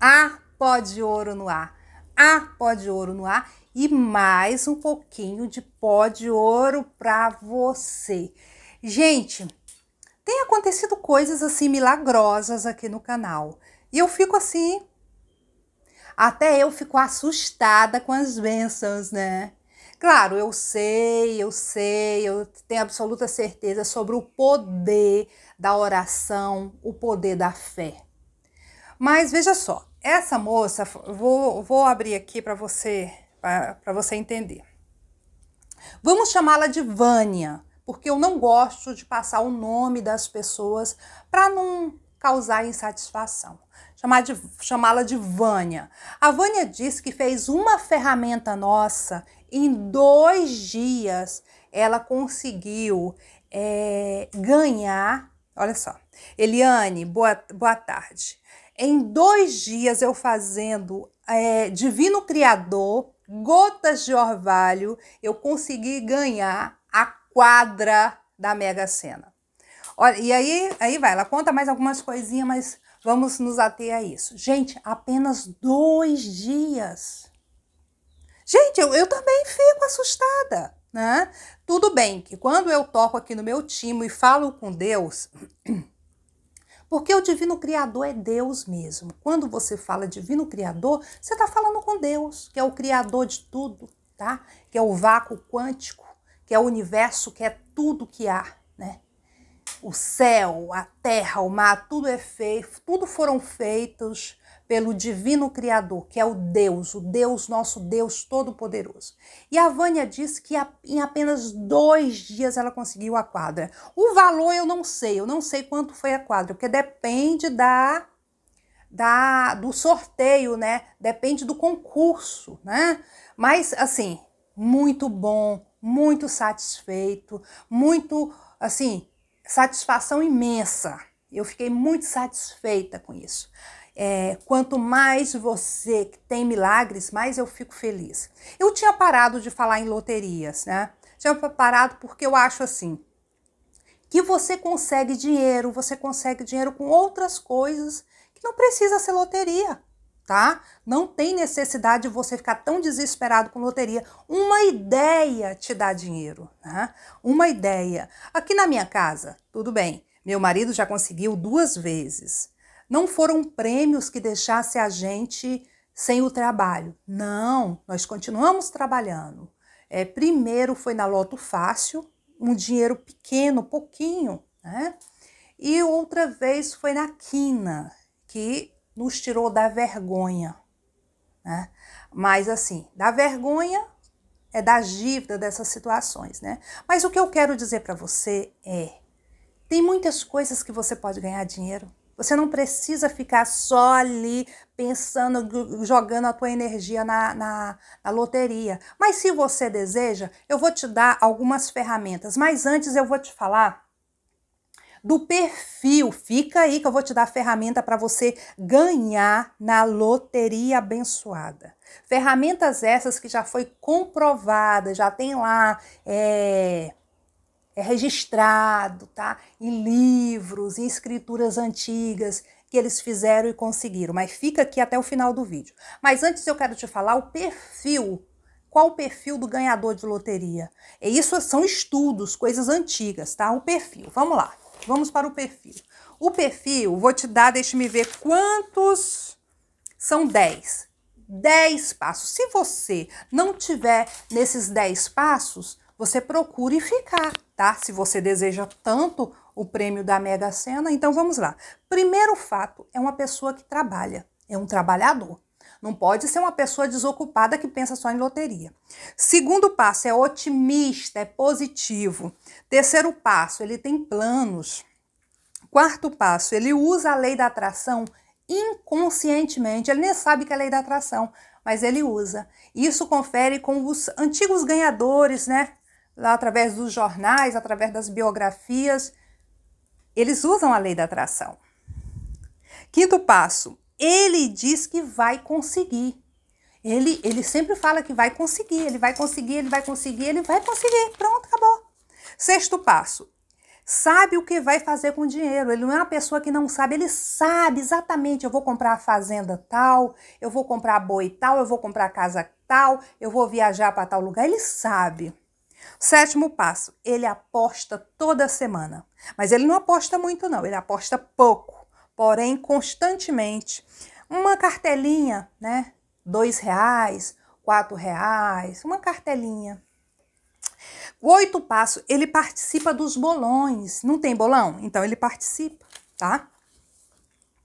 A pó de ouro no ar. a pó de ouro no ar e mais um pouquinho de pó de ouro para você. Gente, tem acontecido coisas assim milagrosas aqui no canal. E eu fico assim, até eu fico assustada com as bênçãos, né? Claro, eu sei, eu sei, eu tenho absoluta certeza sobre o poder da oração, o poder da fé. Mas veja só, essa moça, vou, vou abrir aqui para você para você entender. Vamos chamá-la de Vânia, porque eu não gosto de passar o nome das pessoas para não causar insatisfação. Chamá-la de Vânia. A Vânia disse que fez uma ferramenta nossa em dois dias ela conseguiu é, ganhar. Olha só, Eliane, boa, boa tarde. Em dois dias eu fazendo é, Divino Criador, Gotas de Orvalho, eu consegui ganhar a quadra da Mega Sena. Olha, e aí, aí vai, ela conta mais algumas coisinhas, mas vamos nos ater a isso. Gente, apenas dois dias. Gente, eu, eu também fico assustada, né? Tudo bem que quando eu toco aqui no meu time e falo com Deus, porque o divino criador é Deus mesmo. Quando você fala divino criador, você está falando com Deus, que é o criador de tudo, tá? Que é o vácuo quântico, que é o universo, que é tudo que há, né? o céu, a terra, o mar, tudo é feito, tudo foram feitos pelo divino criador, que é o Deus, o Deus nosso Deus todo-poderoso. E a Vânia disse que em apenas dois dias ela conseguiu a quadra. O valor eu não sei, eu não sei quanto foi a quadra, porque depende da da, do sorteio, né? Depende do concurso, né? Mas assim, muito bom, muito satisfeito, muito assim, satisfação imensa. Eu fiquei muito satisfeita com isso. É, quanto mais você tem milagres, mais eu fico feliz. Eu tinha parado de falar em loterias, né? Tinha parado porque eu acho assim que você consegue dinheiro, você consegue dinheiro com outras coisas que não precisa ser loteria tá? Não tem necessidade de você ficar tão desesperado com loteria. Uma ideia te dá dinheiro, né? Uma ideia. Aqui na minha casa, tudo bem. Meu marido já conseguiu duas vezes. Não foram prêmios que deixasse a gente sem o trabalho. Não, nós continuamos trabalhando. É, primeiro foi na Loto Fácil, um dinheiro pequeno, pouquinho, né? E outra vez foi na Quina, que nos tirou da vergonha. Né? Mas assim, da vergonha é da dívida dessas situações, né? Mas o que eu quero dizer para você é: tem muitas coisas que você pode ganhar dinheiro. Você não precisa ficar só ali pensando, jogando a tua energia na, na, na, loteria. Mas se você deseja, eu vou te dar algumas ferramentas. Mas antes eu vou te falar do perfil. Fica aí que eu vou te dar a ferramenta para você ganhar na loteria abençoada. Ferramentas essas que já foi comprovada, já tem lá. É é registrado, tá? Em livros, em escrituras antigas que eles fizeram e conseguiram. Mas fica aqui até o final do vídeo. Mas antes eu quero te falar o perfil. Qual o perfil do ganhador de loteria? isso são estudos, coisas antigas, tá? O perfil. Vamos lá. Vamos para o perfil. O perfil, vou te dar, deixe-me ver quantos são 10. 10 passos. Se você não tiver nesses 10 passos, você procure ficar, tá? Se você deseja tanto o prêmio da Mega Sena, então vamos lá. Primeiro fato, é uma pessoa que trabalha, é um trabalhador. Não pode ser uma pessoa desocupada que pensa só em loteria. Segundo passo, é otimista, é positivo. Terceiro passo, ele tem planos. Quarto passo, ele usa a lei da atração inconscientemente. Ele nem sabe que é a lei da atração, mas ele usa. Isso confere com os antigos ganhadores, né? Lá através dos jornais, através das biografias, eles usam a lei da atração. Quinto passo, ele diz que vai conseguir. Ele, ele sempre fala que vai conseguir, ele vai conseguir, ele vai conseguir, ele vai conseguir. Pronto, acabou. Sexto passo. Sabe o que vai fazer com o dinheiro. Ele não é uma pessoa que não sabe, ele sabe exatamente. Eu vou comprar a fazenda tal, eu vou comprar boi tal, eu vou comprar casa tal, eu vou viajar para tal lugar. Ele sabe. Sétimo passo, ele aposta toda semana. Mas ele não aposta muito, não, ele aposta pouco porém constantemente. Uma cartelinha, né? Dois reais, quatro reais, uma cartelinha. O oito passo, ele participa dos bolões. Não tem bolão? Então ele participa, tá?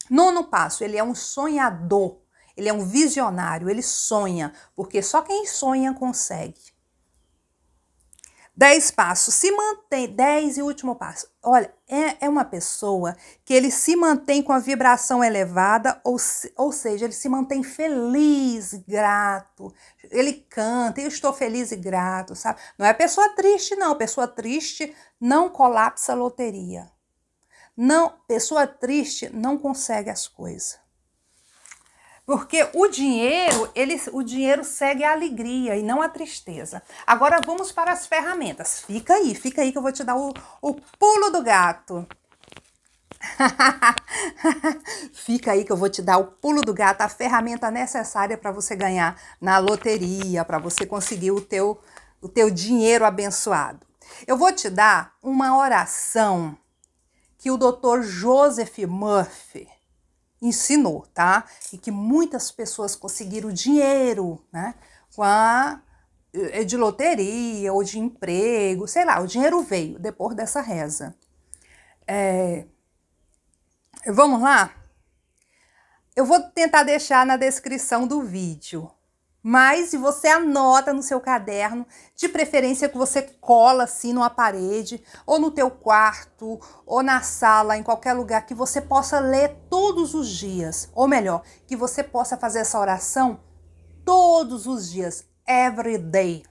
Nono passo, ele é um sonhador, ele é um visionário, ele sonha, porque só quem sonha consegue. Dez passos, se mantém, dez e último passo. Olha, é, é uma pessoa que ele se mantém com a vibração elevada, ou, ou seja, ele se mantém feliz, grato. Ele canta, eu estou feliz e grato, sabe? Não é pessoa triste, não. Pessoa triste não colapsa a loteria. Não, pessoa triste não consegue as coisas. Porque o dinheiro, ele, o dinheiro segue a alegria e não a tristeza. Agora vamos para as ferramentas. Fica aí, fica aí que eu vou te dar o, o pulo do gato. Fica aí que eu vou te dar o pulo do gato, a ferramenta necessária para você ganhar na loteria, para você conseguir o teu, o teu dinheiro abençoado. Eu vou te dar uma oração que o doutor Joseph Murphy ensinou, tá? E que muitas pessoas conseguiram dinheiro, né? Com a eh, de loteria ou de emprego, sei lá, o dinheiro veio depois dessa reza. É, vamos lá? Eu vou tentar deixar na descrição do vídeo mas e você anota no seu caderno, de preferência que você cola assim numa parede, ou no teu quarto, ou na sala, em qualquer lugar que você possa ler todos os dias, ou melhor, que você possa fazer essa oração todos os dias, every day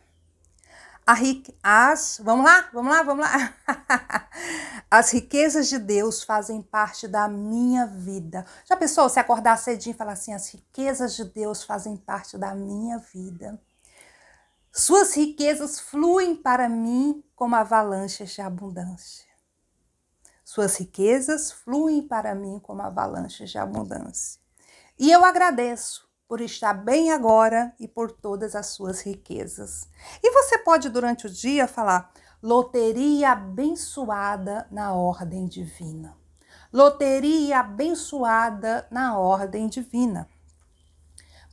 as, vamos lá, vamos lá, vamos lá. As riquezas de Deus fazem parte da minha vida. Já pensou se acordar cedinho e falar assim: as riquezas de Deus fazem parte da minha vida? Suas riquezas fluem para mim como avalanches de abundância. Suas riquezas fluem para mim como avalanches de abundância. E eu agradeço por estar bem agora e por todas as suas riquezas. E você pode, durante o dia, falar: loteria abençoada na ordem divina. Loteria abençoada na ordem divina.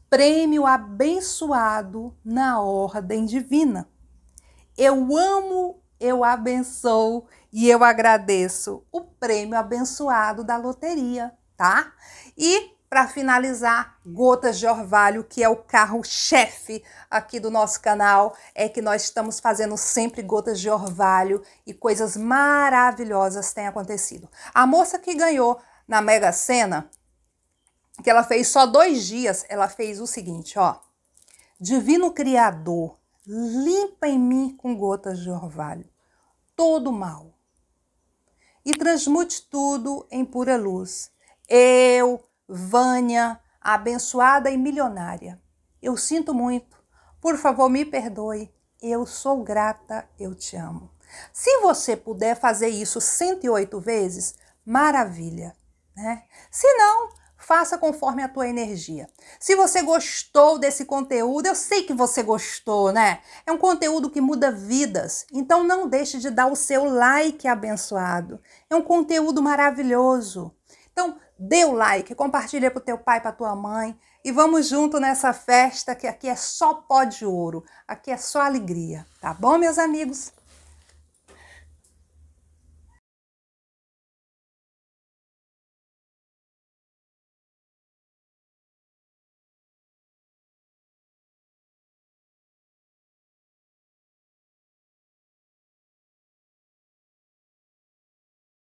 Prêmio abençoado na ordem divina. Eu amo, eu abençoo e eu agradeço o prêmio abençoado da loteria, tá? E para finalizar, Gotas de Orvalho, que é o carro-chefe aqui do nosso canal, é que nós estamos fazendo sempre gotas de orvalho e coisas maravilhosas têm acontecido. A moça que ganhou na Mega Sena, que ela fez só dois dias, ela fez o seguinte, ó. Divino Criador, limpa em mim com gotas de orvalho todo mal e transmute tudo em pura luz. Eu Vânia, abençoada e milionária. Eu sinto muito. Por favor, me perdoe. Eu sou grata, eu te amo. Se você puder fazer isso 108 vezes, maravilha, né? Se não, faça conforme a tua energia. Se você gostou desse conteúdo, eu sei que você gostou, né? É um conteúdo que muda vidas. Então não deixe de dar o seu like abençoado. É um conteúdo maravilhoso. Então, dê o like, compartilha para o teu pai, para tua mãe e vamos junto nessa festa que aqui é só pó de ouro, aqui é só alegria, tá bom, meus amigos?